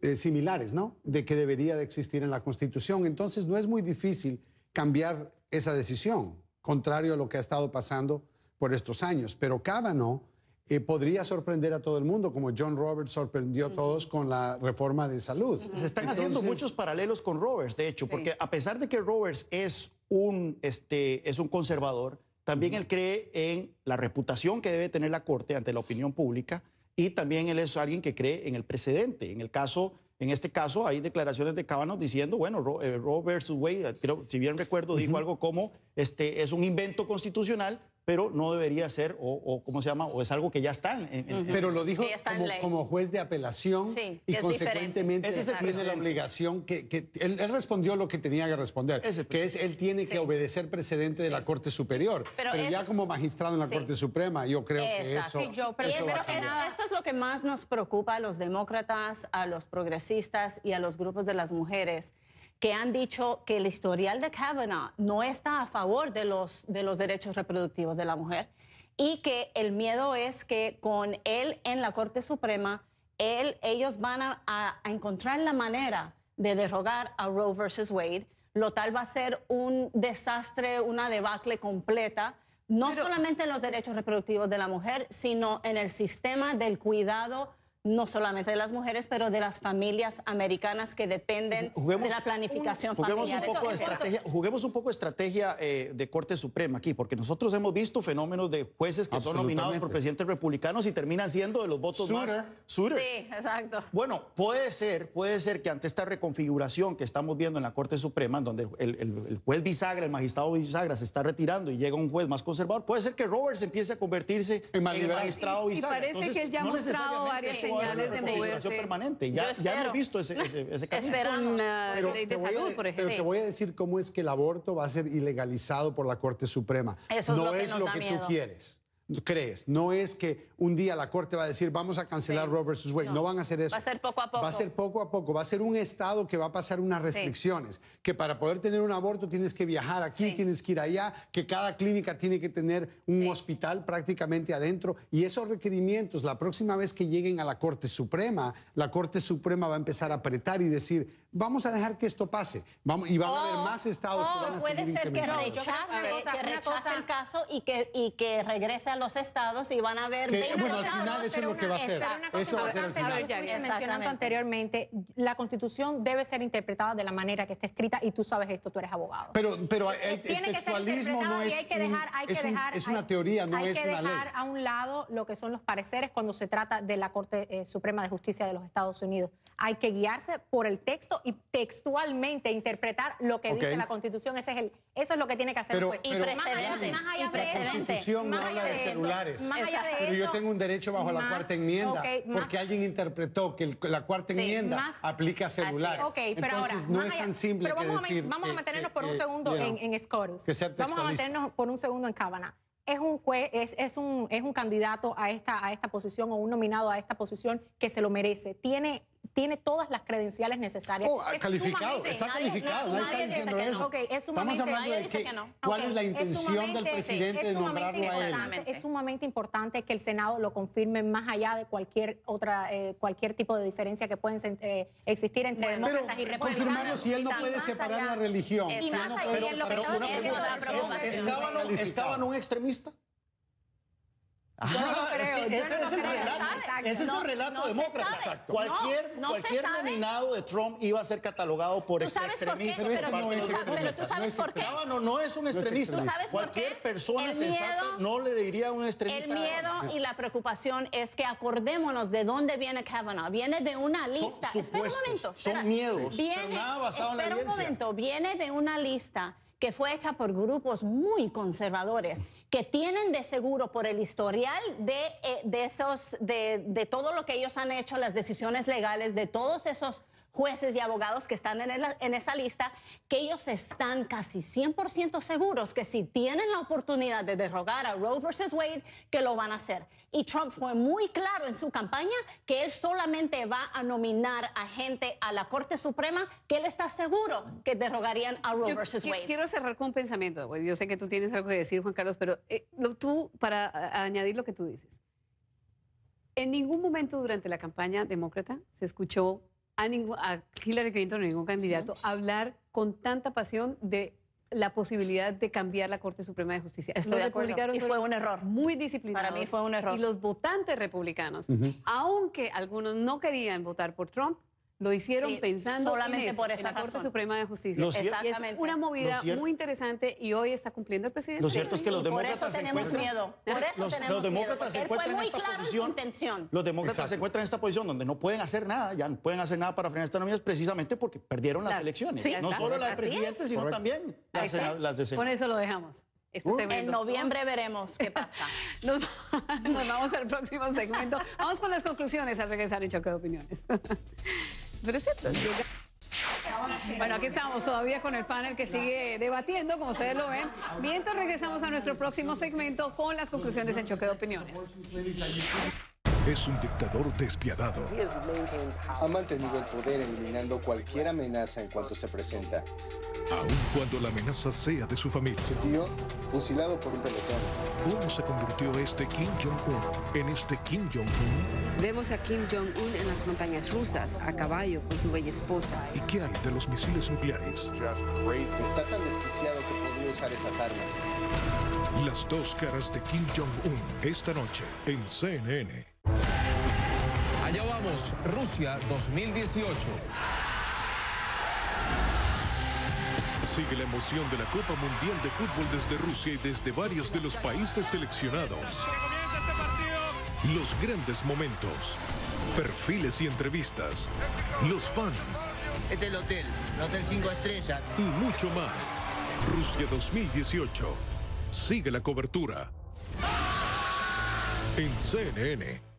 eh, similares, ¿no? De que debería de existir en la Constitución. Entonces no es muy difícil cambiar esa decisión, contrario a lo que ha estado pasando por estos años. Pero cábano eh, podría sorprender a todo el mundo, como John Roberts sorprendió a todos con la reforma de salud. Se están haciendo muchos paralelos con Roberts, de hecho, porque a pesar de que Roberts es un, este, es un conservador, también él cree en la reputación que debe tener la Corte ante la opinión pública y también él es alguien que cree en el precedente. En el caso en este caso, hay declaraciones de Kavanaugh diciendo, bueno, Roberts, eh, versus si bien recuerdo, dijo algo como, este, es un invento constitucional pero no debería ser, o, ¿cómo se llama? O es algo que ya está. pero lo dijo como, juez de apelación y consecuentemente es la obligación que, él, respondió lo que tenía que responder, que es él tiene que obedecer precedente de la Corte Superior, pero, ya como magistrado en la Corte Suprema, yo creo que eso. Yo, pero, pero esto es lo que más nos preocupa a los demócratas, a los progresistas y a los grupos de las mujeres que han dicho que el historial de Kavanaugh no está a favor de los, de los derechos reproductivos de la mujer y que el miedo es que con él en la Corte Suprema, él, ellos van a, encontrar la manera de derrogar a Roe versus Wade. Lo tal va a ser un desastre, una debacle completa no solamente en los derechos reproductivos de la mujer, sino en el sistema del cuidado no solamente de las mujeres, pero de las familias americanas que dependen de la planificación juguemos familiar. Un poco estrategia, juguemos un poco de estrategia eh, de Corte Suprema aquí, porque nosotros hemos visto fenómenos de jueces que son nominados por presidentes republicanos y terminan siendo de los votos más... Suter. Sí, exacto. Bueno, puede ser, puede ser que ante esta reconfiguración que estamos viendo en la Corte Suprema, en donde el, juez bisagra, el magistrado bisagra se está retirando y llega un juez más conservador, puede ser que Roberts empiece a convertirse en, magistrado bisagra. Y, parece que él ya ha mostrado varias señales de moverse. permanente. Ya, ya hemos visto ese, ese, ese caso. Esperan pero ley de salud, por ejemplo. Pero te voy a decir cómo es que el aborto va a ser ilegalizado por la Corte Suprema. Eso no lo que, es lo que tú quieres crees. No es que un día la Corte va a decir, vamos a cancelar Roe versus Wade. No. van a hacer eso. Va a ser poco a poco. Va a ser poco a poco. Va a ser un Estado que va a pasar unas restricciones. Que para poder tener un aborto tienes que viajar aquí, tienes que ir allá, que cada clínica tiene que tener un hospital prácticamente adentro. Y esos requerimientos, la próxima vez que lleguen a la Corte Suprema, la Corte Suprema va a empezar a apretar y decir, vamos a dejar que esto pase. y va a haber oh, más Estados que oh, van a puede ser que rechace, que el caso y que, y que los estados y van a ver que, bueno, final eso es lo que va a ser anteriormente, la Constitución debe ser interpretada de la manera que está escrita y tú sabes esto, tú eres abogado. Pero, pero hay, el textualismo no es, que dejar, es, una teoría, dejar a un lado lo que son los pareceres cuando se trata de la Corte eh, Suprema de Justicia de los Estados Unidos hay que guiarse por el texto y textualmente interpretar lo que dice la Constitución. Ese es el, eso es lo que tiene que hacer el juez. más allá, la Constitución no habla de, celulares. Más allá de pero yo tengo un derecho bajo la cuarta enmienda porque alguien interpretó que la cuarta enmienda aplica a celulares. Entonces no es tan simple que vamos decir. vamos a mantenernos por un segundo en, Scores. Vamos a mantenernos por un segundo en Cábana es un juez, es, es, un, es un candidato a esta, a esta posición o un nominado a esta posición que se lo merece. Tiene tiene todas las credenciales necesarias. Oh, ah, calificado, está calificado, nadie, está diciendo eso. Estamos hablando de que, cuál es la intención del presidente de nombrarlo a él. Es sumamente importante que el Senado lo confirme más allá de cualquier otra eh, cualquier tipo de diferencia que pueden eh, existir entre demócratas y republicanos. confirmarlo si él no puede separar la religión. Si un extremista? ese, es, el relato, demócrata. Cualquier, nominado de Trump iba a ser catalogado por extremista. Por pero, tú, sabes por qué. No, no es un extremista. cualquier persona sensata no le diría a un extremista. El miedo y la preocupación es que acordémonos de dónde viene Kavanaugh. Viene de una lista. espera un momento. Son miedos. Viene, pero nada basado en la un momento. Viene de una lista que fue hecha por grupos muy conservadores que tienen de seguro por el historial de, eh, de esos, de, todo lo que ellos han hecho, las decisiones legales, de todos esos jueces y abogados que están en, en esa lista, que ellos están casi 100% seguros que si tienen la oportunidad de derrogar a Roe versus Wade, que lo van a hacer. Y Trump fue muy claro en su campaña que él solamente va a nominar a gente a la Corte Suprema que él está seguro que derrogarían a Roe versus Wade. Quiero cerrar con un pensamiento. Yo sé que tú tienes algo que decir, Juan Carlos, pero eh, tú, para añadir lo que tú dices. En ningún momento durante la campaña demócrata se escuchó a, ningún, a Hillary Clinton, a ningún candidato, hablar con tanta pasión de la posibilidad de cambiar la Corte Suprema de Justicia. Esto y fue un error. Muy disciplinado. Para mí fue un error. Y los votantes republicanos, aunque algunos no querían votar por Trump, lo hicieron pensando en la Corte Suprema de Justicia. Exactamente. Es una movida muy interesante y hoy está cumpliendo el presidente. Lo cierto es que los demócratas por miedo. Por eso los, tenemos los demócratas se encuentran en esta posición. los demócratas se encuentran en esta posición donde no pueden hacer nada, ya no pueden hacer nada para frenar esta economía precisamente porque perdieron las elecciones, no solo las del presidente, sino también las, de Senado. Con eso lo dejamos. Este uh. en noviembre veremos qué pasa. Nos, nos vamos al próximo segmento. Vamos con las conclusiones al regresar en Choque de Opiniones. Pero Bueno, aquí estamos todavía con el panel que sigue debatiendo, como ustedes lo ven. Mientras regresamos a nuestro próximo segmento con las conclusiones en choque de opiniones. Es un dictador despiadado. Ha mantenido el poder eliminando cualquier amenaza en cuanto se presenta. Aun cuando la amenaza sea de su familia. Su tío, fusilado por un pelotón. ¿Cómo se convirtió este Kim Jong-un en este Kim Jong-un? Vemos a Kim Jong-un en las montañas rusas, a caballo con su bella esposa. ¿Y qué hay de los misiles nucleares? Está tan desquiciado que podría usar esas armas. Las dos caras de Kim Jong-un esta noche en CNN. Allá vamos, Rusia 2018. Sigue la emoción de la Copa Mundial de Fútbol desde Rusia y desde varios de los países seleccionados. Los grandes momentos, perfiles y entrevistas, los fans. Este es el hotel, el Hotel 5 Estrellas. Y mucho más. Rusia 2018. Sigue la cobertura. En CNN.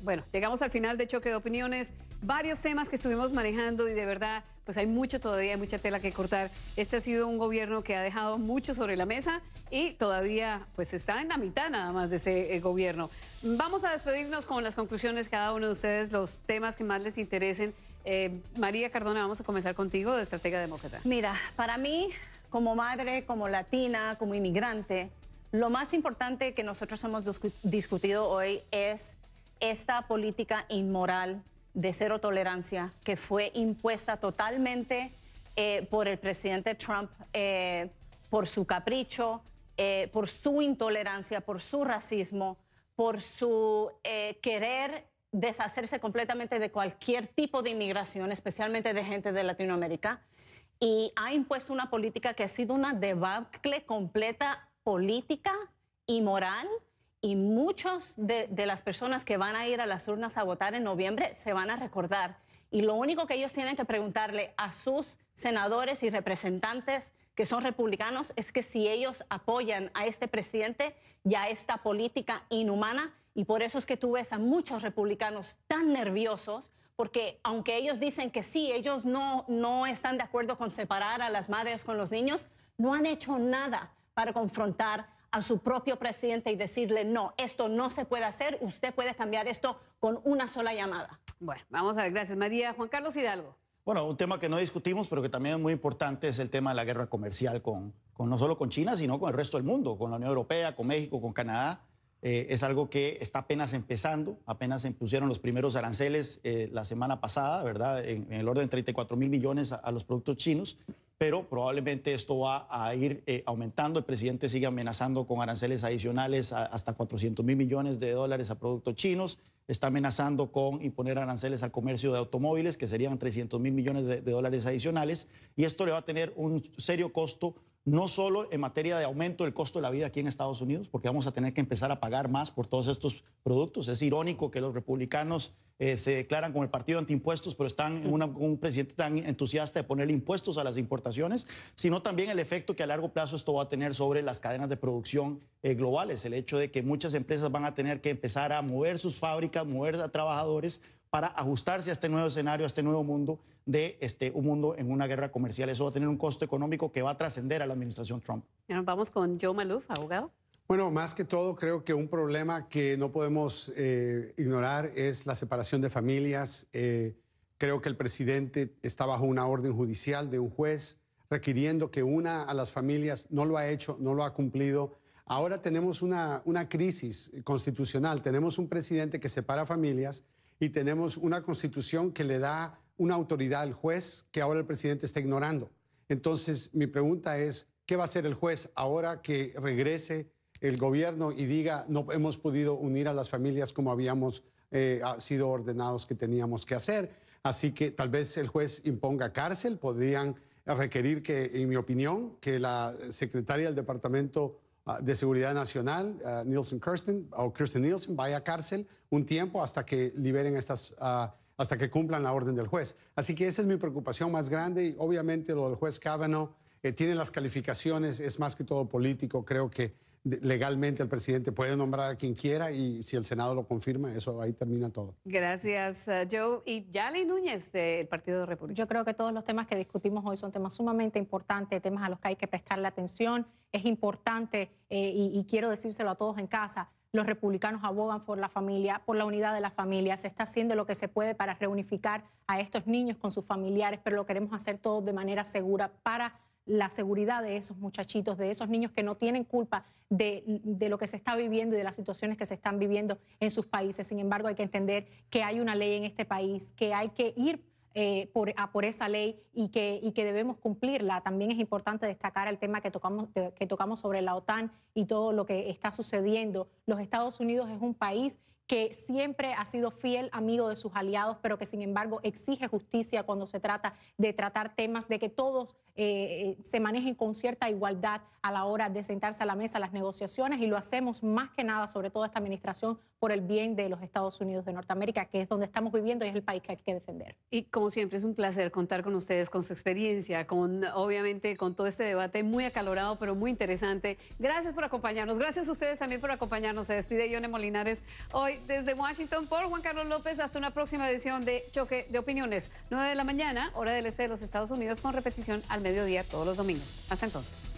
Bueno, llegamos al final de Choque de Opiniones. Varios temas que estuvimos manejando y de verdad, pues hay mucho todavía, hay mucha tela que cortar. Este ha sido un gobierno que ha dejado mucho sobre la mesa y todavía, pues está en la mitad nada más de ese eh, gobierno. Vamos a despedirnos con las conclusiones, cada uno de ustedes, los temas que más les interesen. Eh, María Cardona, vamos a comenzar contigo, de Estratega Demócrata. Mira, para mí, como madre, como latina, como inmigrante, lo más importante que nosotros hemos discutido hoy es esta política inmoral de cero tolerancia que fue impuesta totalmente eh, por el presidente Trump eh, por su capricho, eh, por su intolerancia, por su racismo, por su querer deshacerse completamente de cualquier tipo de inmigración, especialmente de gente de Latinoamérica, y ha impuesto una política que ha sido una debacle completa política y moral y muchas de, las personas que van a ir a las urnas a votar en noviembre se van a recordar. Y lo único que ellos tienen que preguntarle a sus senadores y representantes que son republicanos es que si ellos apoyan a este presidente y a esta política inhumana, y por eso es que tú ves a muchos republicanos tan nerviosos, porque aunque ellos dicen que sí, ellos no, no están de acuerdo con separar a las madres con los niños, no han hecho nada para confrontar a su propio presidente y decirle, no, esto no se puede hacer, usted puede cambiar esto con una sola llamada. Bueno, vamos a ver, gracias María. Juan Carlos Hidalgo. Bueno, un tema que no discutimos, pero que también es muy importante, es el tema de la guerra comercial con, con no solo con China, sino con el resto del mundo, con la Unión Europea, con México, con Canadá. Eh, es algo que está apenas empezando, apenas se impusieron los primeros aranceles eh, la semana pasada, ¿verdad? En, el orden de 34 mil millones a los productos chinos pero probablemente esto va a ir eh, aumentando. El presidente sigue amenazando con aranceles adicionales hasta 400 mil millones de dólares a productos chinos. Está amenazando con imponer aranceles al comercio de automóviles, que serían 300 mil millones de dólares adicionales. Y esto le va a tener un serio costo no solo en materia de aumento del costo de la vida aquí en Estados Unidos, porque vamos a tener que empezar a pagar más por todos estos productos. Es irónico que los republicanos eh, se declaran como el partido antiimpuestos, pero están con un presidente tan entusiasta de poner impuestos a las importaciones, sino también el efecto que a largo plazo esto va a tener sobre las cadenas de producción eh, globales, el hecho de que muchas empresas van a tener que empezar a mover sus fábricas, mover a trabajadores para ajustarse a este nuevo escenario, a este nuevo mundo de este, un mundo en una guerra comercial. Eso va a tener un costo económico que va a trascender a la administración Trump. Bueno, vamos con Joe Maluf, abogado. Bueno, más que todo creo que un problema que no podemos eh, ignorar es la separación de familias. Eh, creo que el presidente está bajo una orden judicial de un juez requiriendo que una a las familias, no lo ha hecho, no lo ha cumplido. Ahora tenemos una, una crisis constitucional, tenemos un presidente que separa familias, y tenemos una constitución que le da una autoridad al juez que ahora el presidente está ignorando. Entonces, mi pregunta es, ¿qué va a hacer el juez ahora que regrese el gobierno y diga, no hemos podido unir a las familias como habíamos eh, sido ordenados que teníamos que hacer? Así que tal vez el juez imponga cárcel, podrían requerir que, en mi opinión, que la secretaria del Departamento Ah, de Seguridad Nacional, ah, Kirsten, o Kirsten Nielsen, vaya a cárcel un tiempo hasta que liberen estas, ah, hasta que cumplan la orden del juez. Así que esa es mi preocupación más grande y obviamente lo del juez Kavanaugh eh, tiene las calificaciones, es más que todo político, creo que legalmente el presidente puede nombrar a quien quiera y si el Senado lo confirma, eso ahí termina todo. Gracias, eh, Joe. Y Yali Núñez del Partido Republicano. Yo creo que todos los temas que discutimos hoy son temas sumamente importantes, temas a los que hay que prestarle atención. Es importante, eh, y, quiero decírselo a todos en casa, los republicanos abogan por la familia, por la unidad de la familia. Se está haciendo lo que se puede para reunificar a estos niños con sus familiares, pero lo queremos hacer todo de manera segura para la seguridad de esos muchachitos, de esos niños que no tienen culpa de, lo que se está viviendo y de las situaciones que se están viviendo en sus países. Sin embargo, hay que entender que hay una ley en este país, que hay que ir eh, por, a por esa ley y que, y que debemos cumplirla. También es importante destacar el tema que tocamos, que tocamos sobre la OTAN y todo lo que está sucediendo. Los Estados Unidos es un país que siempre ha sido fiel amigo de sus aliados, pero que sin embargo exige justicia cuando se trata de tratar temas, de que todos eh, eh, se manejen con cierta igualdad a la hora de sentarse a la mesa las negociaciones y lo hacemos más que nada, sobre todo esta administración, por el bien de los Estados Unidos de Norteamérica, que es donde estamos viviendo y es el país que hay que defender. Y como siempre es un placer contar con ustedes, con su experiencia, con obviamente con todo este debate muy acalorado, pero muy interesante. Gracias por acompañarnos, gracias a ustedes también por acompañarnos. Se despide Yone Molinares hoy desde Washington por Juan Carlos López hasta una próxima edición de Choque de Opiniones. 9 de la mañana, hora del este de los Estados Unidos, con repetición al mediodía todos los domingos. Hasta entonces.